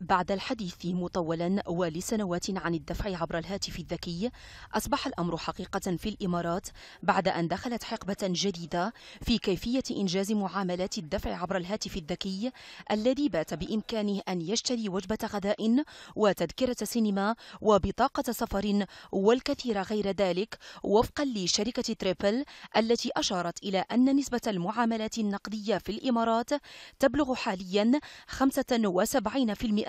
بعد الحديث مطولا ولسنوات عن الدفع عبر الهاتف الذكي أصبح الأمر حقيقة في الإمارات بعد أن دخلت حقبة جديدة في كيفية إنجاز معاملات الدفع عبر الهاتف الذكي الذي بات بإمكانه أن يشتري وجبة غداء وتذكرة سينما وبطاقة سفر والكثير غير ذلك وفقا لشركة تريبل التي أشارت إلى أن نسبة المعاملات النقدية في الإمارات تبلغ حاليا 75%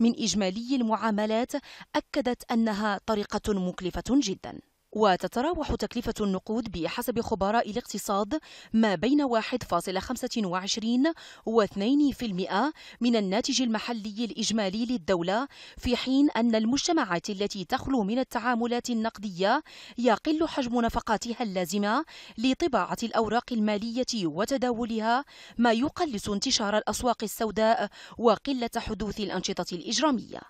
من إجمالي المعاملات أكدت أنها طريقة مكلفة جداً وتتراوح تكلفة النقود بحسب خبراء الاقتصاد ما بين 1.25 و 2% من الناتج المحلي الإجمالي للدولة في حين أن المجتمعات التي تخلو من التعاملات النقدية يقل حجم نفقاتها اللازمة لطباعة الأوراق المالية وتداولها ما يقلص انتشار الأسواق السوداء وقلة حدوث الأنشطة الإجرامية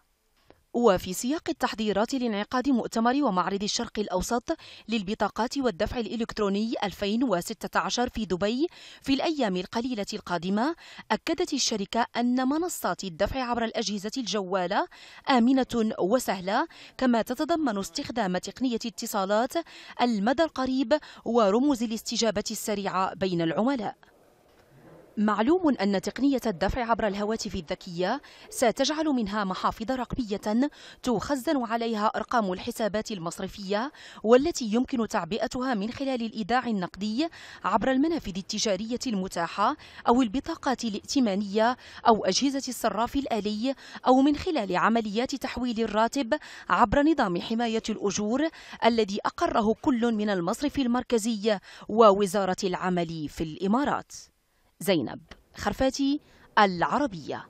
وفي سياق التحضيرات لانعقاد مؤتمر ومعرض الشرق الأوسط للبطاقات والدفع الإلكتروني 2016 في دبي في الأيام القليلة القادمة أكدت الشركة أن منصات الدفع عبر الأجهزة الجوالة آمنة وسهلة كما تتضمن استخدام تقنية اتصالات المدى القريب ورموز الاستجابة السريعة بين العملاء معلوم أن تقنية الدفع عبر الهواتف الذكية ستجعل منها محافظ رقمية تخزن عليها أرقام الحسابات المصرفية والتي يمكن تعبئتها من خلال الإيداع النقدي عبر المنافذ التجارية المتاحة أو البطاقات الائتمانية أو أجهزة الصراف الآلي أو من خلال عمليات تحويل الراتب عبر نظام حماية الأجور الذي أقره كل من المصرف المركزي ووزارة العمل في الإمارات زينب خرفاتي العربيه